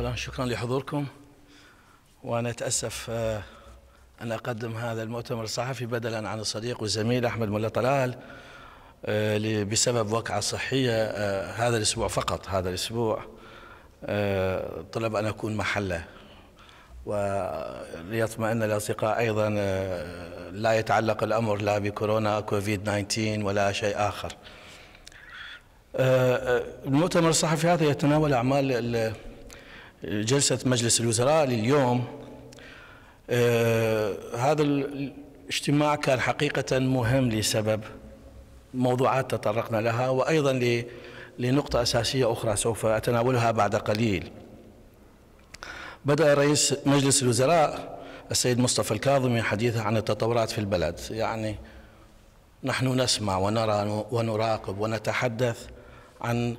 أولا شكرا لحضوركم وأنا أتأسف آه، أن أقدم هذا المؤتمر الصحفي بدلا عن الصديق والزميل أحمد ملا طلال آه، بسبب وقعة صحية آه، هذا الأسبوع فقط هذا الأسبوع طلب أن أكون محله وليطمئن الأصدقاء أيضا لا يتعلق الأمر لا بكورونا كوفيد 19 ولا شيء آخر المؤتمر الصحفي هذا يتناول أعمال جلسة مجلس الوزراء لليوم آه هذا الاجتماع كان حقيقة مهم لسبب موضوعات تطرقنا لها وأيضا لنقطة أساسية أخرى سوف أتناولها بعد قليل بدأ رئيس مجلس الوزراء السيد مصطفى الكاظمي حديثه عن التطورات في البلد يعني نحن نسمع ونرى ونراقب ونتحدث عن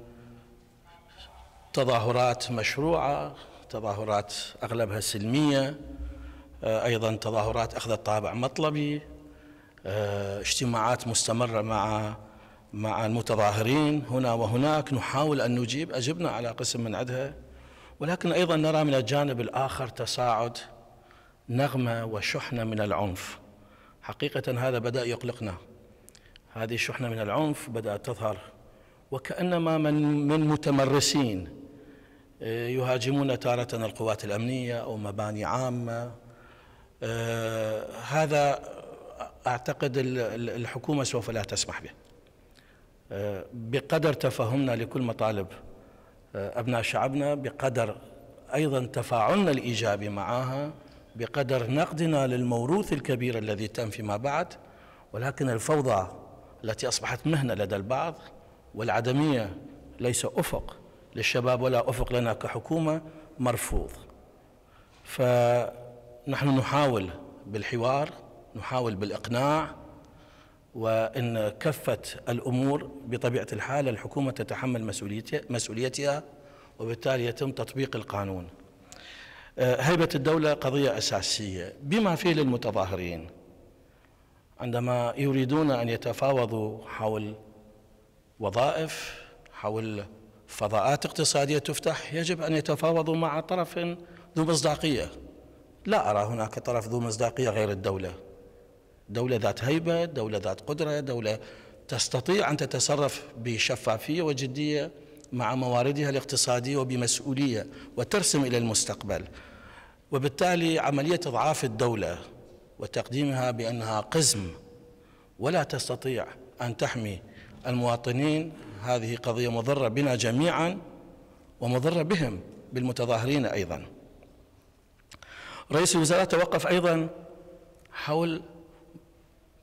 تظاهرات مشروعة تظاهرات أغلبها سلمية آه، أيضا تظاهرات أخذت طابع مطلبي آه، اجتماعات مستمرة مع مع المتظاهرين هنا وهناك نحاول أن نجيب أجبنا على قسم من عدها ولكن أيضا نرى من الجانب الآخر تصاعد نغمة وشحنة من العنف حقيقة هذا بدأ يقلقنا هذه الشحنة من العنف بدأت تظهر وكأنما من من متمرسين آه، يهاجمون تارة القوات الأمنية أو مباني عامة آه، هذا أعتقد الحكومة سوف لا تسمح به آه، بقدر تفهمنا لكل مطالب أبناء شعبنا بقدر أيضا تفاعلنا الإيجابي معها بقدر نقدنا للموروث الكبير الذي تم فيما بعد ولكن الفوضى التي أصبحت مهنة لدى البعض والعدمية ليس أفق للشباب ولا أفق لنا كحكومة مرفوض فنحن نحاول بالحوار نحاول بالإقناع وإن كفت الأمور بطبيعة الحال الحكومة تتحمل مسؤوليتها وبالتالي يتم تطبيق القانون آه، هيبة الدولة قضية أساسية بما فيه للمتظاهرين عندما يريدون أن يتفاوضوا حول وظائف حول فضاءات اقتصادية تفتح يجب أن يتفاوضوا مع طرف ذو مصداقية لا أرى هناك طرف ذو مصداقية غير الدولة دولة ذات هيبة دولة ذات قدرة دولة تستطيع أن تتصرف بشفافية وجدية مع مواردها الاقتصادية وبمسؤولية وترسم إلى المستقبل وبالتالي عملية إضعاف الدولة وتقديمها بأنها قزم ولا تستطيع أن تحمي المواطنين هذه قضية مضرة بنا جميعا ومضرة بهم بالمتظاهرين أيضا رئيس الوزراء توقف أيضا حول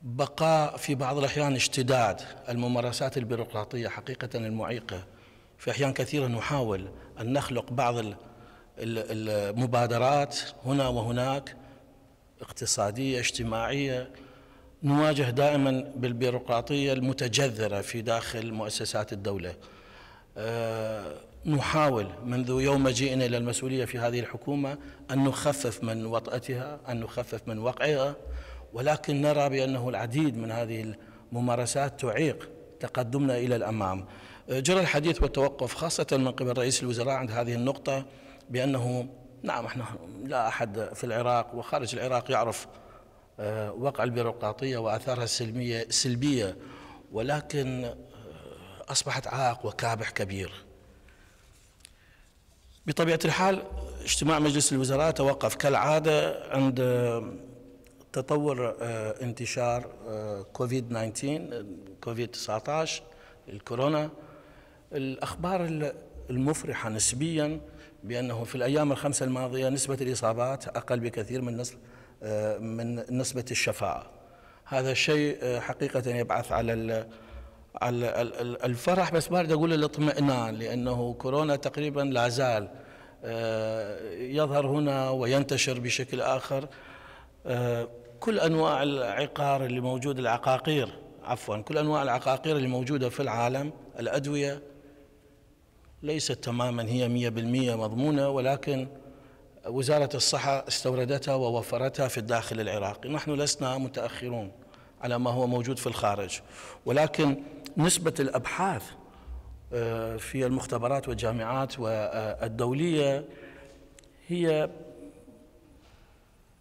بقاء في بعض الأحيان اشتداد الممارسات البيروقراطية حقيقة المعيقة في أحيان كثيرة نحاول أن نخلق بعض المبادرات هنا وهناك اقتصادية اجتماعية نواجه دائما بالبيروقراطيه المتجذره في داخل مؤسسات الدوله. آه، نحاول منذ يوم مجيئنا الى المسؤوليه في هذه الحكومه ان نخفف من وطأتها، ان نخفف من وقعها، ولكن نرى بانه العديد من هذه الممارسات تعيق تقدمنا الى الامام. آه، جرى الحديث والتوقف خاصه من قبل رئيس الوزراء عند هذه النقطه بانه نعم احنا لا احد في العراق وخارج العراق يعرف آه، وقع البيروقراطية وآثارها السلمية سلبية ولكن آه، أصبحت عائق وكابح كبير بطبيعة الحال اجتماع مجلس الوزراء توقف كالعادة عند آه، تطور انتشار كوفيد 19 كوفيد 19 الكورونا الأخبار المفرحة نسبيا بأنه في الأيام الخمسة الماضية نسبة الإصابات أقل بكثير من نسبة آه، من نسبة الشفاعة هذا شيء آه، حقيقة يبعث على على الفرح بس ما اريد اقول الاطمئنان لانه كورونا تقريبا لا زال آه، يظهر هنا وينتشر بشكل اخر كل انواع العقار اللي موجود العقاقير عفوا كل انواع العقاقير اللي موجوده في العالم الادويه ليست تماما هي 100% مضمونه ولكن وزارة الصحة استوردتها ووفرتها في الداخل العراقي نحن لسنا متأخرون على ما هو موجود في الخارج ولكن نسبة الأبحاث آه، في المختبرات والجامعات والدولية هي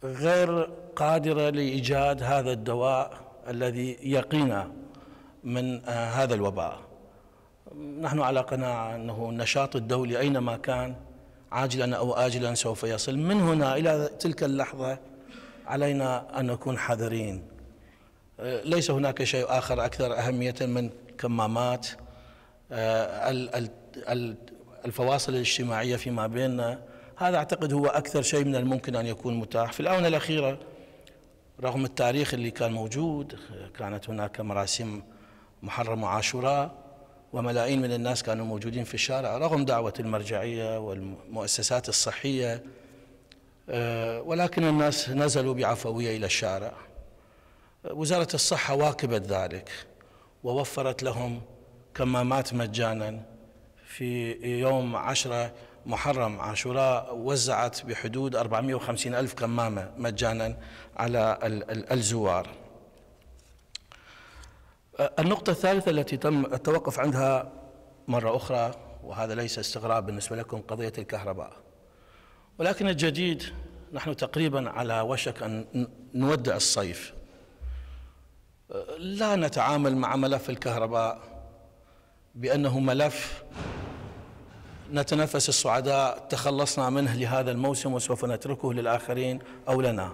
غير قادرة لإيجاد هذا الدواء الذي يقينا من آه، هذا الوباء نحن على قناعة أنه النشاط الدولي أينما كان عاجلا أو آجلا سوف يصل من هنا إلى تلك اللحظة علينا أن نكون حذرين ليس هناك شيء آخر أكثر أهمية من كمامات آه، الفواصل الاجتماعية فيما بيننا هذا أعتقد هو أكثر شيء من الممكن أن يكون متاح في الآونة الأخيرة رغم التاريخ اللي كان موجود كانت هناك مراسم محرم وعاشوراء وملايين من الناس كانوا موجودين في الشارع رغم دعوة المرجعية والمؤسسات الصحية آه، ولكن الناس نزلوا بعفوية إلى الشارع وزارة الصحة واكبت ذلك ووفرت لهم كمامات مجانا في يوم عشرة محرم عاشوراء وزعت بحدود 450 ألف كمامة مجانا على الزوار النقطة الثالثة التي تم التوقف عندها مرة أخرى وهذا ليس استغراب بالنسبة لكم قضية الكهرباء ولكن الجديد نحن تقريبا على وشك أن نودع الصيف لا نتعامل مع ملف الكهرباء بأنه ملف نتنفس الصعداء تخلصنا منه لهذا الموسم وسوف نتركه للآخرين أو لنا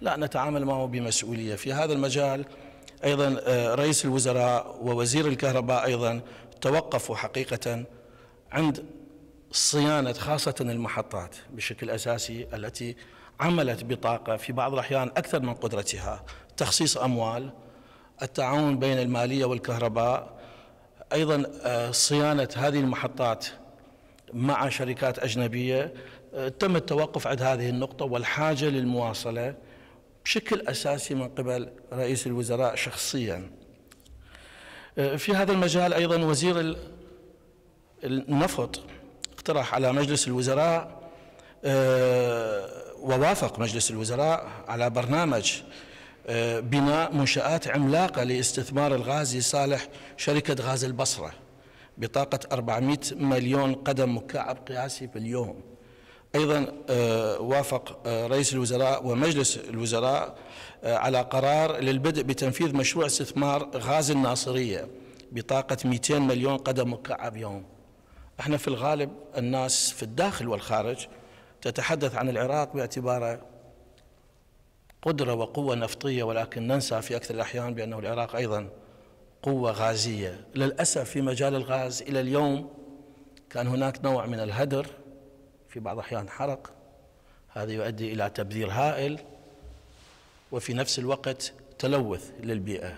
لا نتعامل معه بمسؤولية في هذا المجال أيضا آه، رئيس الوزراء ووزير الكهرباء أيضا توقفوا حقيقة عند صيانة خاصة المحطات بشكل أساسي التي عملت بطاقة في بعض الأحيان أكثر من قدرتها تخصيص أموال التعاون بين المالية والكهرباء أيضا آه، صيانة هذه المحطات مع شركات أجنبية آه، تم التوقف عند هذه النقطة والحاجة للمواصلة بشكل أساسي من قبل رئيس الوزراء شخصيا أه، في هذا المجال أيضا وزير النفط اقترح على مجلس الوزراء أه، ووافق مجلس الوزراء على برنامج أه، بناء منشآت عملاقة لاستثمار الغاز لصالح شركة غاز البصرة بطاقة 400 مليون قدم مكعب قياسي في اليوم أيضا آه، وافق آه، رئيس الوزراء ومجلس الوزراء آه، على قرار للبدء بتنفيذ مشروع استثمار غاز الناصرية بطاقة 200 مليون قدم مكعب يوم احنا في الغالب الناس في الداخل والخارج تتحدث عن العراق باعتباره قدرة وقوة نفطية ولكن ننسى في أكثر الأحيان بأنه العراق أيضا قوة غازية للأسف في مجال الغاز إلى اليوم كان هناك نوع من الهدر في بعض الأحيان حرق هذا يؤدي إلى تبذير هائل وفي نفس الوقت تلوث للبيئة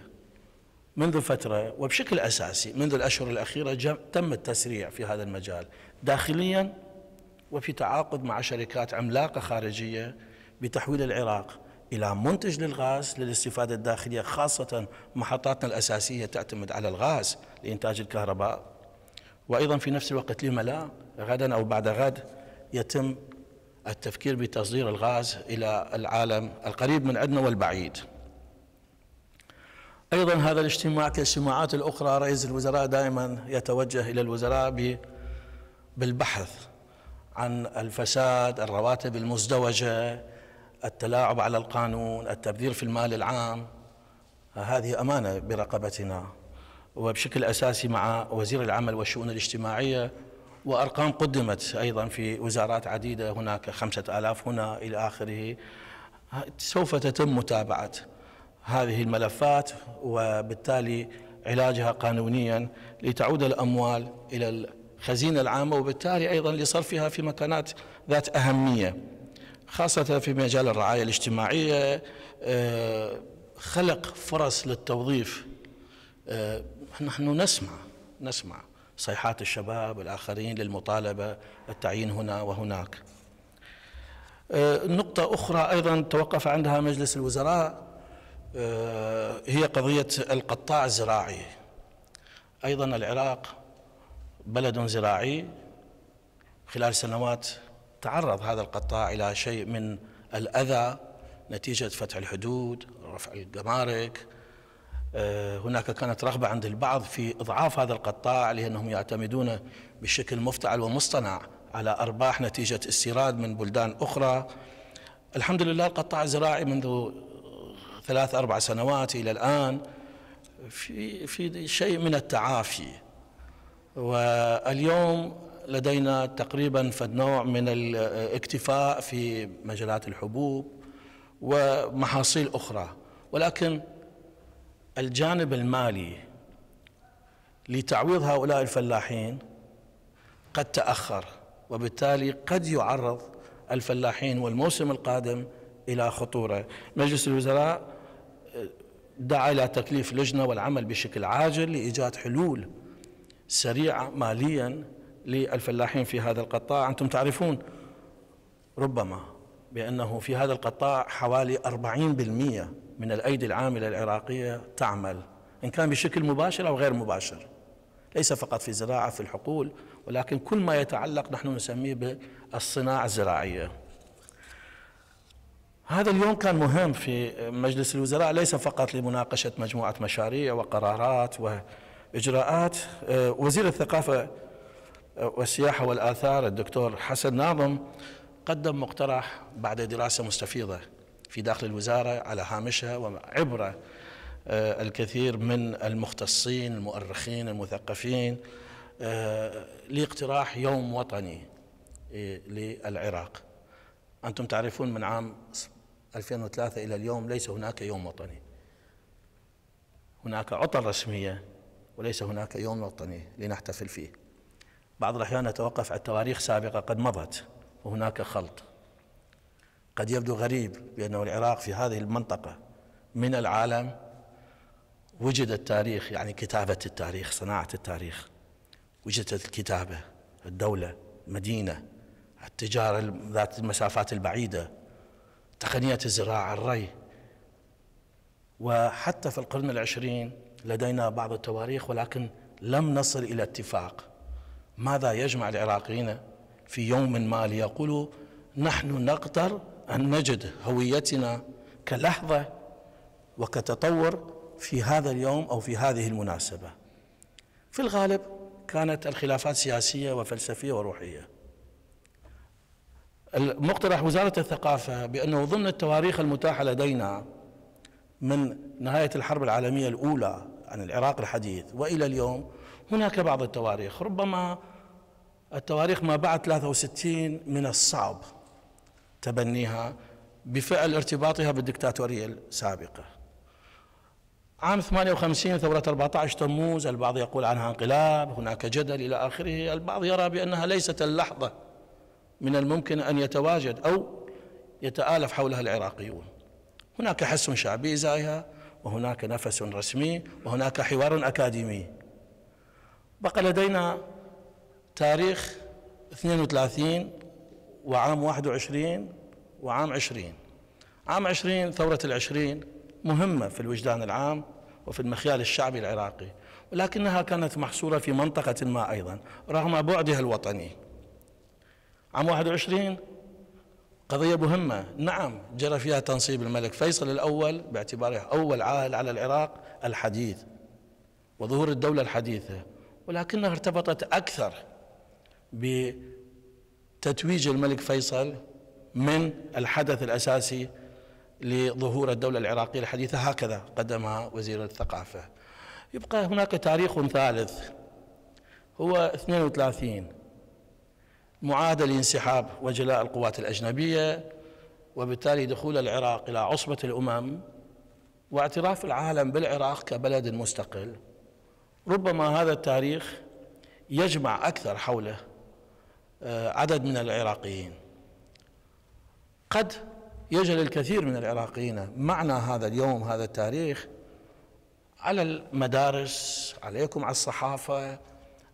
منذ فترة وبشكل أساسي منذ الأشهر الأخيرة تم التسريع في هذا المجال داخليا وفي تعاقد مع شركات عملاقة خارجية بتحويل العراق إلى منتج للغاز للاستفادة الداخلية خاصة محطاتنا الأساسية تعتمد على الغاز لإنتاج الكهرباء وأيضا في نفس الوقت لما لا غدا أو بعد غد يتم التفكير بتصدير الغاز إلى العالم القريب من عندنا والبعيد أيضا هذا الاجتماع كالاجتماعات الأخرى رئيس الوزراء دائما يتوجه إلى الوزراء بالبحث عن الفساد الرواتب المزدوجة التلاعب على القانون التبذير في المال العام هذه أمانة برقبتنا وبشكل أساسي مع وزير العمل والشؤون الاجتماعية وأرقام قدمت أيضا في وزارات عديدة هناك خمسة آلاف هنا إلى آخره سوف تتم متابعة هذه الملفات وبالتالي علاجها قانونيا لتعود الأموال إلى الخزينة العامة وبالتالي أيضا لصرفها في مكانات ذات أهمية خاصة في مجال الرعاية الاجتماعية آه، خلق فرص للتوظيف آه، نحن نسمع نسمع صيحات الشباب الآخرين للمطالبة التعيين هنا وهناك آه، نقطة أخرى أيضا توقف عندها مجلس الوزراء آه، هي قضية القطاع الزراعي أيضا العراق بلد زراعي خلال سنوات تعرض هذا القطاع إلى شيء من الأذى نتيجة فتح الحدود رفع الجمارك آه، هناك كانت رغبة عند البعض في إضعاف هذا القطاع لأنهم يعتمدون بشكل مفتعل ومصطنع على أرباح نتيجة استيراد من بلدان أخرى الحمد لله القطاع الزراعي منذ ثلاث أربع سنوات إلى الآن في, في شيء من التعافي واليوم لدينا تقريبا فد نوع من الاكتفاء في مجالات الحبوب ومحاصيل أخرى ولكن الجانب المالي لتعويض هؤلاء الفلاحين قد تاخر وبالتالي قد يعرض الفلاحين والموسم القادم الى خطوره. مجلس الوزراء آه، دعا الى تكليف لجنه والعمل بشكل عاجل لايجاد حلول سريعه ماليا للفلاحين في هذا القطاع، انتم تعرفون ربما بأنه في هذا القطاع حوالي 40% من الأيدي العاملة العراقية تعمل إن كان بشكل مباشر أو غير مباشر ليس فقط في الزراعة في الحقول ولكن كل ما يتعلق نحن نسميه بالصناعة الزراعية هذا اليوم كان مهم في مجلس الوزراء ليس فقط لمناقشة مجموعة مشاريع وقرارات وإجراءات آه، وزير الثقافة والسياحة والآثار الدكتور حسن ناظم قدم مقترح بعد دراسة مستفيضة في داخل الوزارة على هامشها وعبر آه، الكثير من المختصين المؤرخين المثقفين آه، لاقتراح يوم وطني آه، للعراق أنتم تعرفون من عام 2003 إلى اليوم ليس هناك يوم وطني هناك عطل رسمية وليس هناك يوم وطني لنحتفل فيه بعض الأحيان نتوقف على تواريخ سابقة قد مضت وهناك خلط قد يبدو غريب بأنه العراق في هذه المنطقة من العالم وجد التاريخ يعني كتابة التاريخ صناعة التاريخ وجدت الكتابة الدولة المدينة التجارة ذات المسافات البعيدة تقنية الزراعة الري وحتى في القرن العشرين لدينا بعض التواريخ ولكن لم نصل إلى اتفاق ماذا يجمع العراقيين في يوم ما ليقولوا نحن نقدر أن نجد هويتنا كلحظة وكتطور في هذا اليوم أو في هذه المناسبة في الغالب كانت الخلافات سياسية وفلسفية وروحية مقترح وزارة الثقافة بأنه ضمن التواريخ المتاحة لدينا من نهاية الحرب العالمية الأولى عن العراق الحديث وإلى اليوم هناك بعض التواريخ ربما التواريخ ما بعد 63 من الصعب تبنيها بفعل ارتباطها بالدكتاتورية السابقة عام 58 ثورة 14 تموز البعض يقول عنها انقلاب هناك جدل إلى آخره البعض يرى بأنها ليست اللحظة من الممكن أن يتواجد أو يتآلف حولها العراقيون هناك حس شعبي زايها وهناك نفس رسمي وهناك حوار أكاديمي بقى لدينا تاريخ 32 وعام 21 وعام 20 عام 20 ثورة العشرين مهمة في الوجدان العام وفي المخيال الشعبي العراقي ولكنها كانت محصورة في منطقة ما أيضا رغم بعدها الوطني عام 21 قضية مهمة نعم جرى فيها تنصيب الملك فيصل الأول باعتباره أول عاهل على العراق الحديث وظهور الدولة الحديثة ولكنها ارتبطت أكثر بتتويج الملك فيصل من الحدث الأساسي لظهور الدولة العراقية الحديثة هكذا قدمها وزير الثقافة يبقى هناك تاريخ ثالث هو 32 معادة لانسحاب وجلاء القوات الأجنبية وبالتالي دخول العراق إلى عصبة الأمم واعتراف العالم بالعراق كبلد مستقل ربما هذا التاريخ يجمع أكثر حوله آه، عدد من العراقيين قد يجهل الكثير من العراقيين معنى هذا اليوم هذا التاريخ على المدارس عليكم على الصحافة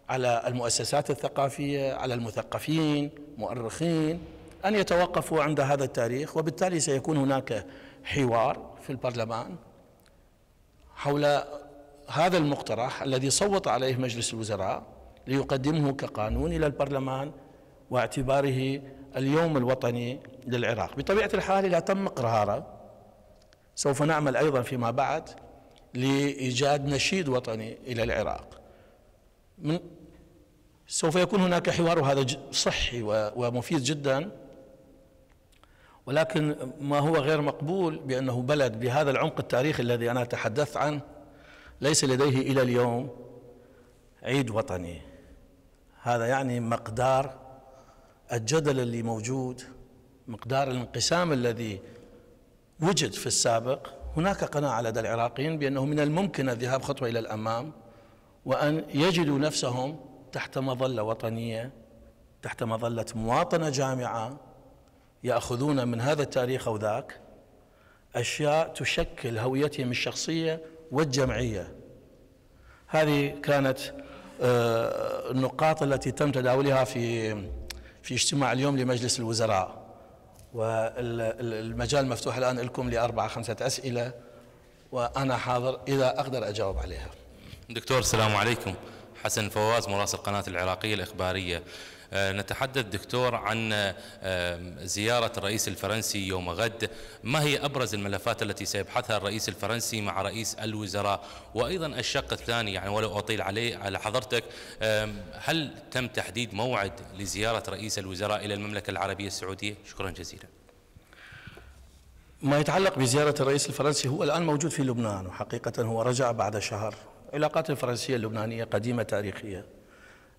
على المؤسسات الثقافية على المثقفين مؤرخين أن يتوقفوا عند هذا التاريخ وبالتالي سيكون هناك حوار في البرلمان حول هذا المقترح الذي صوت عليه مجلس الوزراء ليقدمه كقانون إلى البرلمان واعتباره اليوم الوطني للعراق بطبيعة الحال إذا تم إقراره سوف نعمل أيضا فيما بعد لإيجاد نشيد وطني إلى العراق من سوف يكون هناك حوار وهذا صحي ومفيد جدا ولكن ما هو غير مقبول بأنه بلد بهذا العمق التاريخي الذي أنا تحدثت عنه ليس لديه إلى اليوم عيد وطني هذا يعني مقدار الجدل اللي موجود مقدار الانقسام الذي وجد في السابق هناك قناعة لدى العراقيين بأنه من الممكن الذهاب خطوة إلى الأمام وأن يجدوا نفسهم تحت مظلة وطنية تحت مظلة مواطنة جامعة يأخذون من هذا التاريخ أو ذاك أشياء تشكل هويتهم الشخصية والجمعية هذه كانت آه، النقاط التي تم تداولها في في اجتماع اليوم لمجلس الوزراء والمجال مفتوح الآن لكم لأربعة خمسة أسئلة وأنا حاضر إذا أقدر أجاوب عليها دكتور السلام عليكم حسن فواز مراسل قناة العراقية الإخبارية آه، نتحدث دكتور عن آه، زيارة الرئيس الفرنسي يوم غد ما هي أبرز الملفات التي سيبحثها الرئيس الفرنسي مع رئيس الوزراء وأيضا الشق الثاني يعني ولو أطيل عليه على حضرتك هل تم تحديد موعد لزيارة رئيس الوزراء إلى المملكة العربية السعودية شكرا جزيلا ما يتعلق بزيارة الرئيس الفرنسي هو الآن موجود في لبنان وحقيقة هو رجع بعد شهر علاقات الفرنسية اللبنانية قديمة تاريخية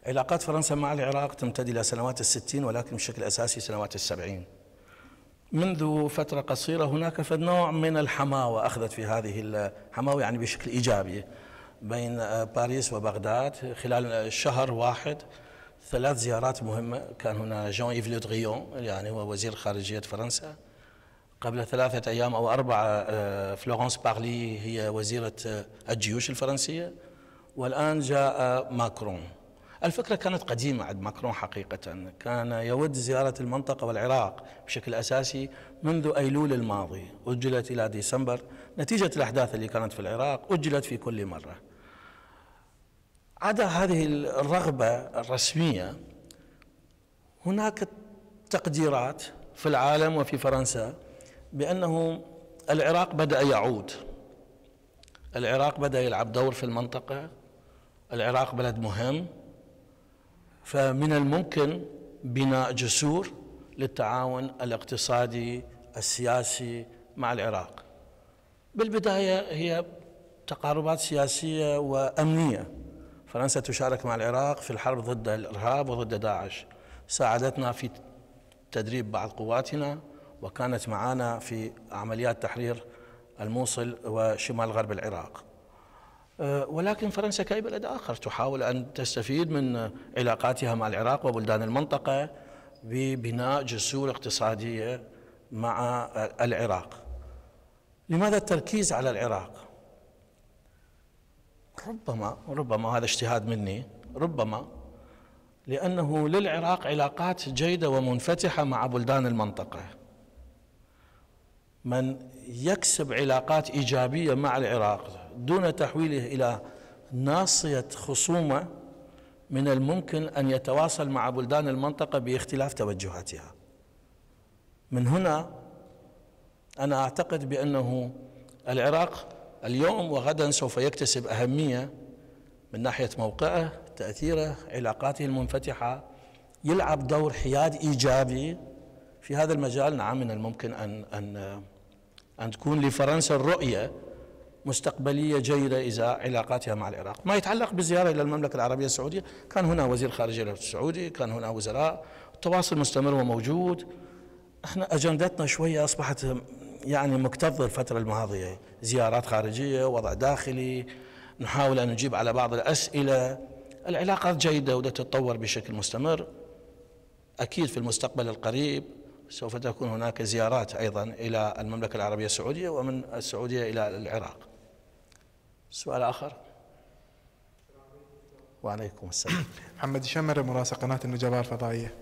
علاقات فرنسا مع العراق تمتد إلى سنوات الستين ولكن بشكل أساسي سنوات السبعين منذ فترة قصيرة هناك فنوع من الحماوة أخذت في هذه الحماوة يعني بشكل إيجابي بين آه، باريس وبغداد خلال شهر واحد ثلاث زيارات مهمة كان هنا جون إيف لودغيون يعني هو وزير خارجية فرنسا قبل ثلاثة أيام أو أربعة آه، فلورنس بارلي هي وزيرة آه، الجيوش الفرنسية والآن جاء ماكرون الفكرة كانت قديمة عند ماكرون حقيقة كان يود زيارة المنطقة والعراق بشكل أساسي منذ أيلول الماضي أجلت إلى ديسمبر نتيجة الأحداث اللي كانت في العراق أجلت في كل مرة عدا هذه الرغبة الرسمية هناك تقديرات في العالم وفي فرنسا بأنه العراق بدأ يعود العراق بدأ يلعب دور في المنطقة العراق بلد مهم فمن الممكن بناء جسور للتعاون الاقتصادي السياسي مع العراق بالبداية هي تقاربات سياسية وأمنية فرنسا تشارك مع العراق في الحرب ضد الإرهاب وضد داعش ساعدتنا في تدريب بعض قواتنا وكانت معنا في عمليات تحرير الموصل وشمال غرب العراق آه، ولكن فرنسا كأي بلد آخر تحاول أن تستفيد من علاقاتها مع العراق وبلدان المنطقة ببناء جسور اقتصادية مع العراق لماذا التركيز على العراق؟ ربما ربما هذا اجتهاد مني ربما لأنه للعراق علاقات جيدة ومنفتحة مع بلدان المنطقة من يكسب علاقات إيجابية مع العراق دون تحويله إلى ناصية خصومة من الممكن أن يتواصل مع بلدان المنطقة باختلاف توجهاتها من هنا أنا أعتقد بأنه العراق اليوم وغدا سوف يكتسب أهمية من ناحية موقعه تأثيره علاقاته المنفتحة يلعب دور حياد إيجابي في هذا المجال نعم من الممكن أن أن أن تكون لفرنسا الرؤية مستقبلية جيدة إذا علاقاتها مع العراق ما يتعلق بالزيارة إلى المملكة العربية السعودية كان هنا وزير خارجية السعودي كان هنا وزراء التواصل مستمر وموجود احنا أجندتنا شوية أصبحت يعني مكتظة الفترة الماضية زيارات خارجية وضع داخلي نحاول أن نجيب على بعض الأسئلة العلاقات جيدة وتتطور بشكل مستمر أكيد في المستقبل القريب سوف تكون هناك زيارات أيضا إلى المملكة العربية السعودية ومن السعودية إلى العراق سؤال آخر وعليكم السلام محمد الشمري مراسل قناة النجبة الفضائية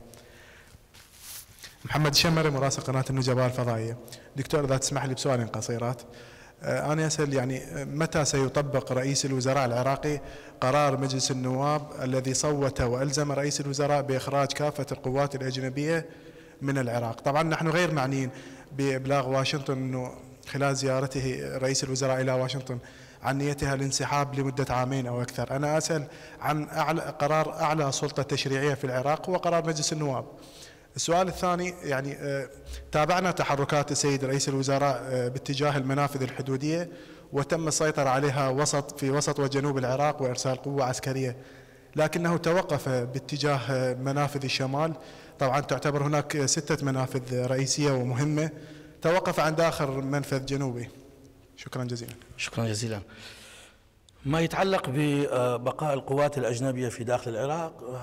محمد شمر مراسل قناة النجبة الفضائية دكتور إذا تسمح لي بسؤالين قصيرات آه، أنا أسأل يعني آه، متى سيطبق رئيس الوزراء العراقي قرار مجلس النواب الذي صوت وألزم رئيس الوزراء بإخراج كافة القوات الأجنبية من العراق طبعا نحن غير معنيين بإبلاغ واشنطن أنه خلال زيارته رئيس الوزراء إلى واشنطن عن نيتها الانسحاب لمدة عامين أو أكثر أنا أسأل عن أعلى قرار أعلى سلطة تشريعية في العراق هو قرار مجلس النواب السؤال الثاني يعني آه، تابعنا تحركات السيد رئيس الوزراء آه، باتجاه المنافذ الحدودية وتم السيطرة عليها وسط في وسط وجنوب العراق وإرسال قوة عسكرية لكنه توقف باتجاه آه، منافذ الشمال طبعا تعتبر هناك ستة منافذ رئيسية ومهمة توقف عند آخر منفذ جنوبي شكرا جزيلا شكرا جزيلا ما يتعلق ببقاء القوات الأجنبية في داخل العراق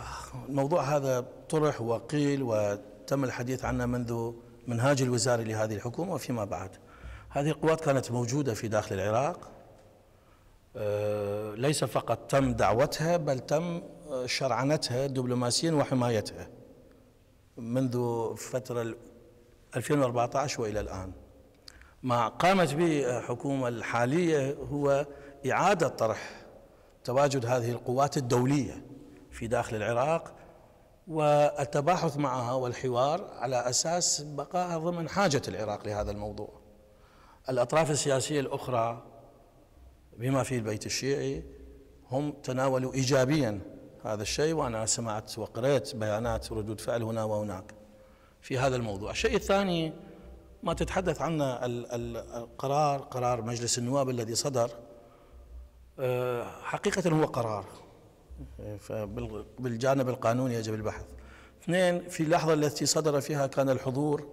الموضوع هذا طرح وقيل وتم الحديث عنه منذ منهاج الوزارة لهذه الحكومة وفيما بعد هذه القوات كانت موجودة في داخل العراق أه، ليس فقط تم دعوتها بل تم شرعنتها دبلوماسيا وحمايتها منذ فترة 2014 وإلى الآن ما قامت به الحكومة الحالية هو إعادة طرح تواجد هذه القوات الدولية في داخل العراق والتباحث معها والحوار على أساس بقائها ضمن حاجة العراق لهذا الموضوع الأطراف السياسية الأخرى بما في البيت الشيعي هم تناولوا إيجابيا هذا الشيء وأنا سمعت وقرأت بيانات ردود فعل هنا وهناك في هذا الموضوع الشيء الثاني ما تتحدث عنه القرار قرار مجلس النواب الذي صدر آه، حقيقة هو قرار بالجانب القانوني يجب البحث اثنين في اللحظة التي صدر فيها كان الحضور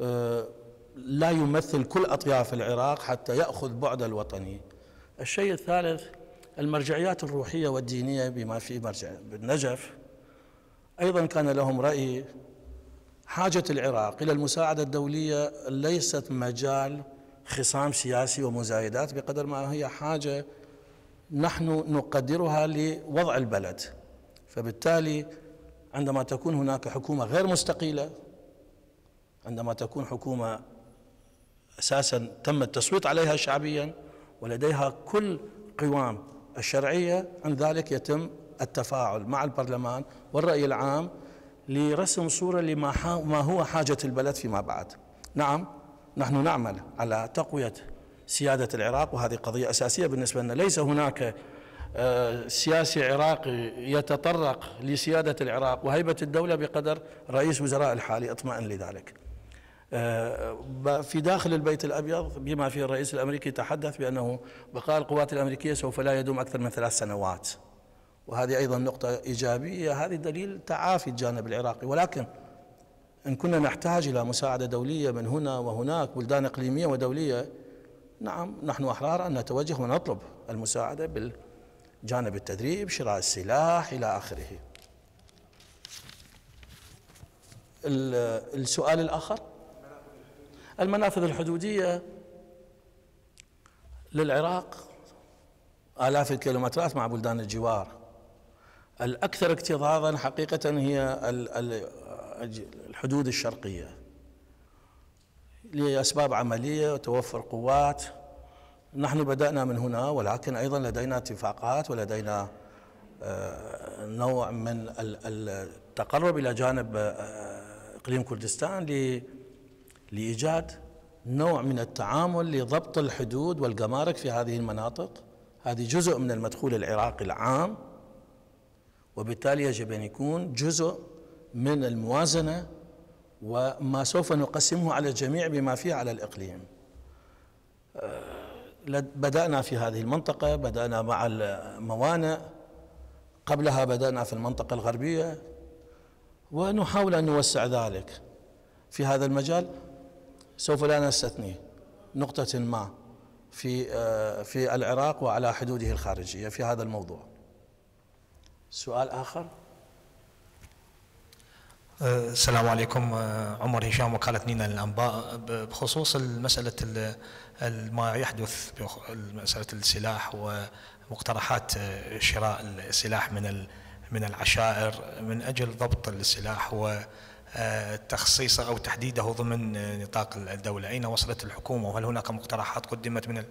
آه، لا يمثل كل أطياف العراق حتى يأخذ بعد الوطني الشيء الثالث المرجعيات الروحية والدينية بما في مرجع بالنجف أيضا كان لهم رأي حاجة العراق إلى المساعدة الدولية ليست مجال خصام سياسي ومزايدات بقدر ما هي حاجة نحن نقدرها لوضع البلد فبالتالي عندما تكون هناك حكومة غير مستقيلة عندما تكون حكومة أساسا تم التصويت عليها شعبيا ولديها كل قوام الشرعية عند ذلك يتم التفاعل مع البرلمان والرأي العام لرسم صورة لما ما هو حاجة البلد فيما بعد نعم نحن نعمل على تقوية سيادة العراق وهذه قضية أساسية بالنسبة لنا ليس هناك آه، سياسي عراقي يتطرق لسيادة العراق وهيبة الدولة بقدر رئيس وزراء الحالي اطمئن لذلك آه، في داخل البيت الأبيض بما فيه الرئيس الأمريكي تحدث بأنه بقاء القوات الأمريكية سوف لا يدوم أكثر من ثلاث سنوات وهذه أيضا نقطة إيجابية هذه دليل تعافي الجانب العراقي ولكن إن كنا نحتاج إلى مساعدة دولية من هنا وهناك بلدان إقليمية ودولية نعم نحن أحرار أن نتوجه ونطلب المساعدة بالجانب التدريب شراء السلاح إلى آخره السؤال الآخر المنافذ الحدودية للعراق آلاف الكيلومترات مع بلدان الجوار الأكثر اكتظاظا حقيقة هي الحدود الشرقية لأسباب عملية وتوفر قوات نحن بدأنا من هنا ولكن أيضا لدينا اتفاقات ولدينا آه، نوع من التقرب إلى جانب آه، إقليم كردستان لإيجاد نوع من التعامل لضبط الحدود والجمارك في هذه المناطق هذه جزء من المدخول العراقي العام وبالتالي يجب أن يكون جزء من الموازنة وما سوف نقسمه على الجميع بما فيه على الإقليم آه، بدأنا في هذه المنطقة بدأنا مع الموانئ قبلها بدأنا في المنطقة الغربية ونحاول أن نوسع ذلك في هذا المجال سوف لا نستثني نقطة ما في آه، في العراق وعلى حدوده الخارجية في هذا الموضوع سؤال آخر أه، السلام عليكم أه، عمر هشام وكالة نينا للأنباء بخصوص مسألة ما يحدث مسألة السلاح ومقترحات أه، شراء السلاح من من العشائر من أجل ضبط السلاح وتخصيصه أو تحديده ضمن نطاق الدولة أين وصلت الحكومة وهل هناك مقترحات قدمت من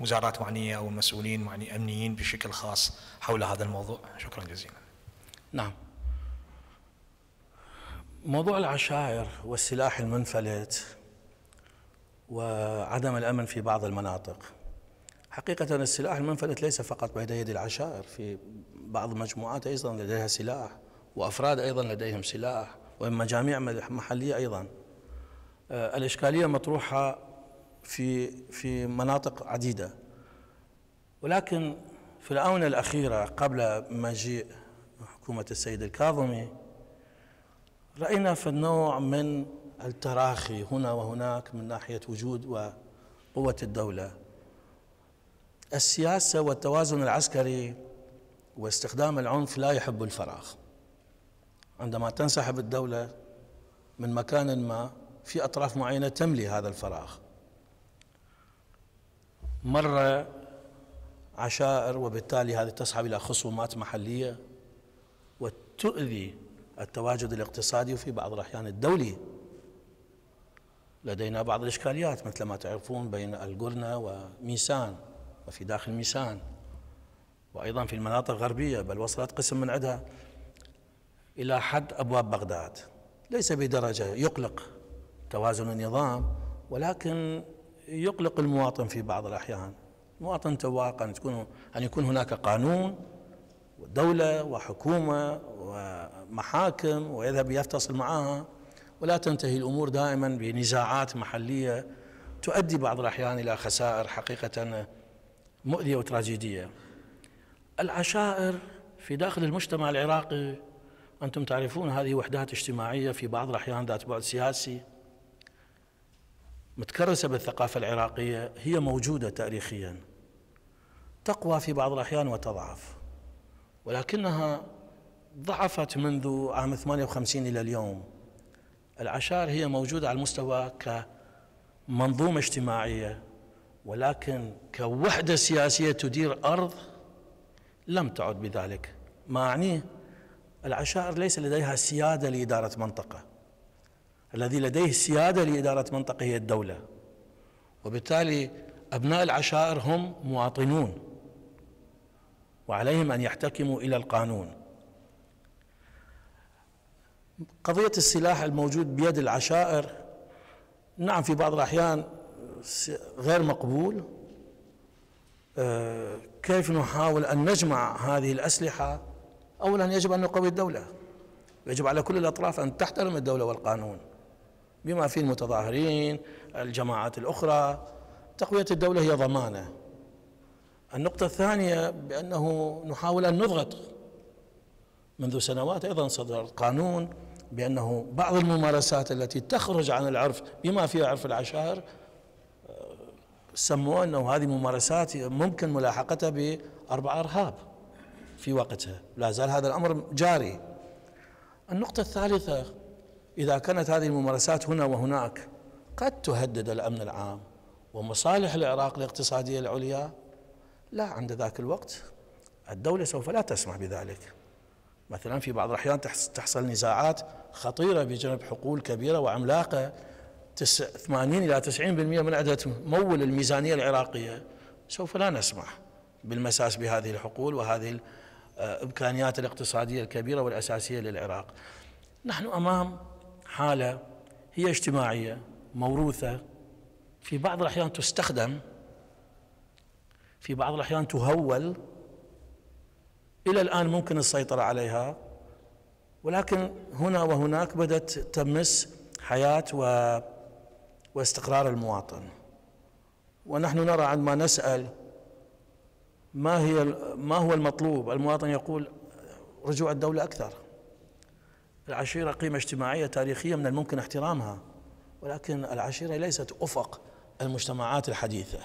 وزارات معنية أو مسؤولين معني أمنيين بشكل خاص حول هذا الموضوع شكرا جزيلا نعم موضوع العشائر والسلاح المنفلت وعدم الأمن في بعض المناطق حقيقة السلاح المنفلت ليس فقط بين يدي العشائر في بعض المجموعات أيضا لديها سلاح وأفراد أيضا لديهم سلاح ومجاميع محلية أيضا آه، الإشكالية مطروحة في في مناطق عديدة ولكن في الآونة الأخيرة قبل مجيء حكومة السيد الكاظمي رأينا في النوع من التراخي هنا وهناك من ناحية وجود وقوة الدولة السياسة والتوازن العسكري واستخدام العنف لا يحب الفراغ عندما تنسحب الدولة من مكان ما في أطراف معينة تملي هذا الفراغ مرة عشائر وبالتالي هذه تصعب إلى خصومات محلية وتؤذي التواجد الاقتصادي وفي بعض الأحيان الدولي لدينا بعض الإشكاليات مثل ما تعرفون بين القرنة وميسان وفي داخل ميسان وأيضا في المناطق الغربية بل وصلت قسم من عدها إلى حد أبواب بغداد ليس بدرجة يقلق توازن النظام ولكن يقلق المواطن في بعض الأحيان مواطن تواق أن تكون أن يكون هناك قانون ودولة وحكومة ومحاكم ويذهب يفتصل معها ولا تنتهي الأمور دائما بنزاعات محلية تؤدي بعض الأحيان إلى خسائر حقيقة مؤذية وتراجيدية العشائر في داخل المجتمع العراقي أنتم تعرفون هذه وحدات اجتماعية في بعض الأحيان ذات بعد سياسي متكرسة بالثقافة العراقية هي موجودة تاريخيا تقوى في بعض الأحيان وتضعف ولكنها ضعفت منذ عام 58 إلى اليوم العشائر هي موجودة على المستوى كمنظومة اجتماعية ولكن كوحدة سياسية تدير أرض لم تعد بذلك ما أعنيه العشائر ليس لديها سيادة لإدارة منطقة الذي لديه السيادة لإدارة منطقة هي الدولة وبالتالي أبناء العشائر هم مواطنون وعليهم أن يحتكموا إلى القانون قضية السلاح الموجود بيد العشائر نعم في بعض الأحيان غير مقبول آه، كيف نحاول أن نجمع هذه الأسلحة أولا يجب أن نقوي الدولة يجب على كل الأطراف أن تحترم الدولة والقانون بما في المتظاهرين الجماعات الأخرى تقوية الدولة هي ضمانة النقطة الثانية بأنه نحاول أن نضغط منذ سنوات أيضا صدر قانون بأنه بعض الممارسات التي تخرج عن العرف بما فيها عرف العشائر آه، سموه أنه هذه ممارسات ممكن ملاحقتها بأربع أرهاب في وقتها لا زال هذا الأمر جاري النقطة الثالثة إذا كانت هذه الممارسات هنا وهناك قد تهدد الأمن العام ومصالح العراق الاقتصادية العليا لا عند ذاك الوقت الدولة سوف لا تسمح بذلك مثلا في بعض الأحيان تحصل نزاعات خطيرة بجنب حقول كبيرة وعملاقة 80 إلى 90% من عدد مول الميزانية العراقية سوف لا نسمح بالمساس بهذه الحقول وهذه الإمكانيات آه، الاقتصادية الكبيرة والأساسية للعراق نحن أمام حالة هي اجتماعية موروثة في بعض الأحيان تستخدم في بعض الأحيان تهول إلى الآن ممكن السيطرة عليها ولكن هنا وهناك بدأت تمس حياة و... واستقرار المواطن ونحن نرى عندما نسأل ما هي ما هو المطلوب المواطن يقول رجوع الدولة أكثر العشيرة قيمة اجتماعية تاريخية من الممكن احترامها ولكن العشيرة ليست أفق المجتمعات الحديثة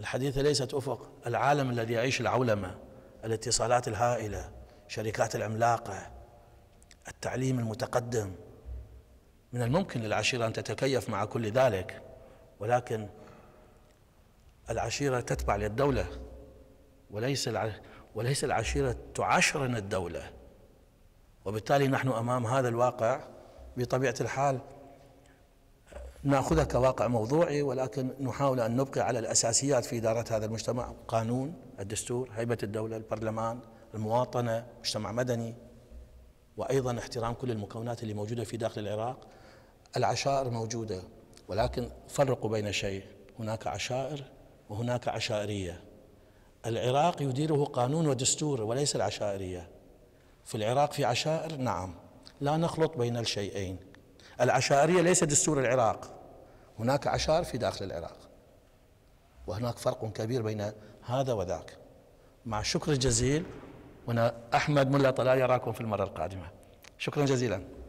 الحديثة ليست أفق العالم الذي يعيش العولمة الاتصالات الهائلة شركات العملاقة التعليم المتقدم من الممكن للعشيرة أن تتكيف مع كل ذلك ولكن العشيرة تتبع للدولة وليس وليس العشيرة تعشرن الدولة وبالتالي نحن امام هذا الواقع بطبيعه الحال ناخذه كواقع موضوعي ولكن نحاول ان نبقي على الاساسيات في اداره هذا المجتمع، قانون، الدستور، هيبه الدوله، البرلمان، المواطنه، مجتمع مدني وايضا احترام كل المكونات اللي موجوده في داخل العراق. العشائر موجوده ولكن فرقوا بين شيء، هناك عشائر وهناك عشائريه. العراق يديره قانون ودستور وليس العشائريه. في العراق في عشائر نعم لا نخلط بين الشيئين العشائرية ليست دستور العراق هناك عشائر في داخل العراق وهناك فرق كبير بين هذا وذاك مع شكر جزيل وانا احمد ملا طلال يراكم في المره القادمه شكرا جزيلا